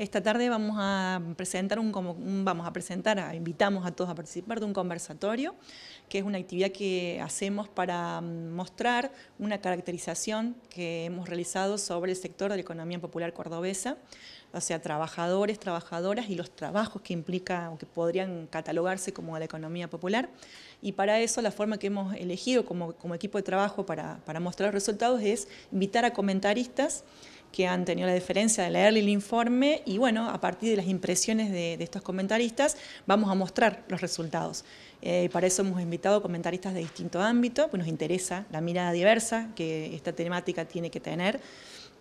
Esta tarde vamos a presentar un, vamos a presentar, invitamos a todos a participar de un conversatorio, que es una actividad que hacemos para mm, mostrar una caracterización que hemos realizado sobre el sector de la economía popular cordobesa, o sea, trabajadores, trabajadoras y los trabajos que implica o que podrían catalogarse como la economía popular. Y para eso la forma que hemos elegido como, equipo de trabajo para, para mostrar los resultados es invitar a comentaristas que han tenido la diferencia de leer el informe y bueno, a partir de las impresiones de, estos comentaristas vamos a mostrar los resultados. Eh, para eso hemos invitado comentaristas de distinto ámbito, pues nos interesa la mirada diversa que esta temática tiene que tener.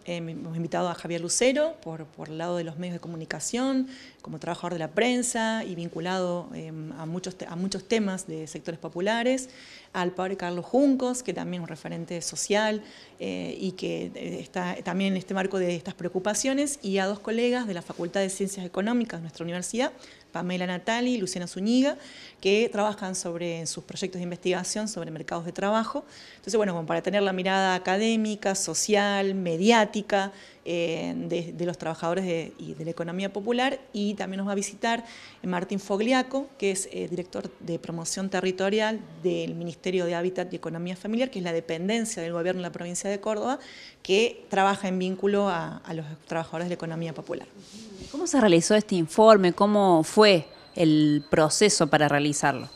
Eh, hemos invitado a Javier Lucero por, por el lado de los medios de comunicación, como trabajador de la prensa y vinculado em, a, muchos, a muchos temas de sectores populares, al padre Carlos Juncos, que también es un referente social eh, y que eh, está también en este marco de estas preocupaciones, y a dos colegas de la Facultad de Ciencias Económicas de nuestra universidad, Pamela Natali y Luciana Zúñiga, que trabajan sobre en sus proyectos de investigación sobre mercados de trabajo. Entonces, bueno, como para tener la mirada académica, social, mediática, eh, de, los trabajadores de, y de la economía popular y también nos va a visitar Martín Fogliaco, que es eh, director de promoción territorial del Ministerio de Hábitat y Economía Familiar, que es la dependencia del gobierno de la provincia de Córdoba, que trabaja en vínculo a los trabajadores de la economía popular. ¿Cómo se realizó este informe? ¿Cómo fue el proceso para realizarlo?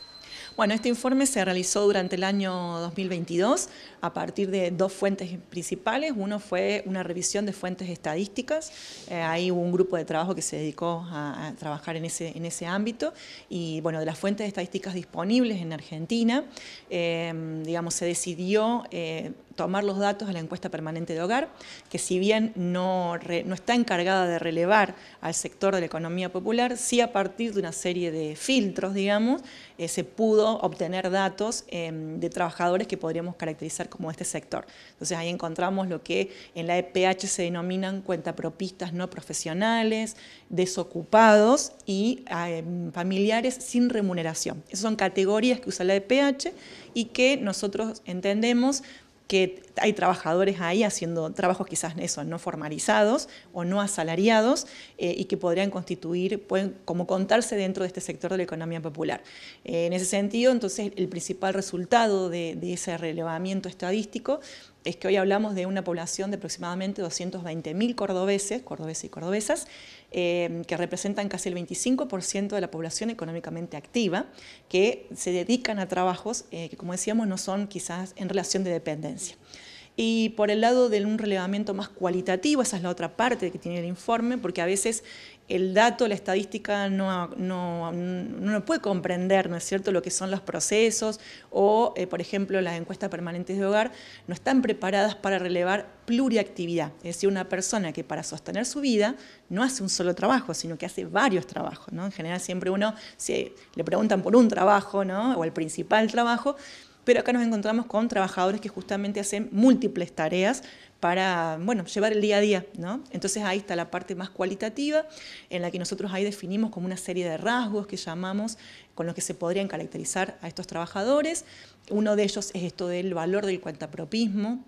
Bueno, este informe se realizó durante el año 2022 a partir de dos fuentes principales. Uno fue una revisión de fuentes estadísticas. Hay eh, un grupo de trabajo que se dedicó a, trabajar en ese, en ese ámbito. Y bueno, de las fuentes estadísticas disponibles en Argentina, eh, digamos, se decidió eh, tomar los datos de la encuesta permanente de hogar, que si bien no, no está encargada de relevar al sector de la economía popular, sí a partir de una serie de filtros, digamos, eh, se pudo obtener datos em, de trabajadores que podríamos caracterizar como este sector. Entonces ahí encontramos lo que en la EPH se denominan cuentapropistas no profesionales, desocupados y em, familiares sin remuneración. Esas son categorías que usa la EPH y que nosotros entendemos que hay trabajadores ahí haciendo trabajos quizás no formalizados o no asalariados eh, y que podrían constituir, pueden como contarse dentro de este sector de la economía popular. Eh, en ese sentido, entonces, el principal resultado de, ese relevamiento estadístico es que hoy hablamos de una población de aproximadamente 220.000 cordobeses, cordobeses y cordobesas, eh, que representan casi el 25% de la población económicamente activa, que se dedican a trabajos que, como decíamos, no son quizás en relación de dependencia. Y por el lado de un relevamiento más cualitativo, esa es la otra parte que tiene el informe, porque a veces el dato, la estadística no, no, no puede comprender, ¿no es cierto?, lo que son los procesos o, eh, por ejemplo, las encuestas permanentes de hogar no están preparadas para relevar pluriactividad, es decir, una persona que para sostener su vida no hace un solo trabajo, sino que hace varios trabajos, ¿no? En general siempre uno, si le preguntan por un trabajo, ¿no?, o el principal trabajo, pero acá nos encontramos con trabajadores que justamente hacen múltiples tareas para bueno, llevar el día a día. ¿no? Entonces ahí está la parte más cualitativa, en la que nosotros ahí definimos como una serie de rasgos que llamamos con los que se podrían caracterizar a estos trabajadores. Uno de ellos es esto del valor del cuentapropismo,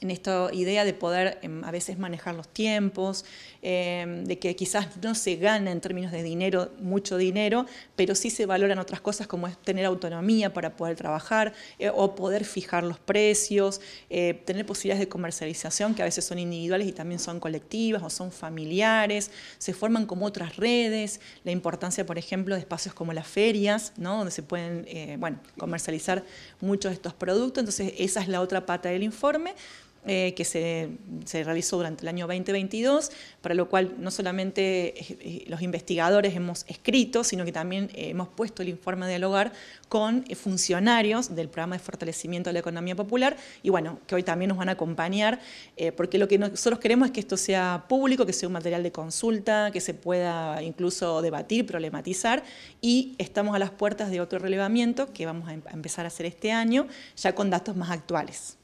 en esta idea de poder em, a veces manejar los tiempos, em, de que quizás no se gana en términos de dinero mucho dinero, pero sí se valoran otras cosas como es tener autonomía para poder trabajar eh, o poder fijar los precios, eh, tener posibilidades de comercialización que a veces son individuales y también son colectivas o son familiares, se forman como otras redes, la importancia, por ejemplo, de espacios como las ferias, ¿no? donde se pueden eh, bueno, comercializar muchos de estos productos, entonces esa es la otra pata del informe eh, que se, realizó durante el año 2022, para lo cual no solamente eh, eh, los investigadores hemos escrito, sino que también hemos puesto el informe del hogar con funcionarios del programa de fortalecimiento de la economía popular y bueno, que hoy también nos van a acompañar, porque lo que nosotros queremos es que esto sea público, que sea un material de consulta, que se pueda incluso debatir, problematizar y estamos a las puertas de otro relevamiento que vamos a em-, empezar a hacer este año, ya con datos más actuales.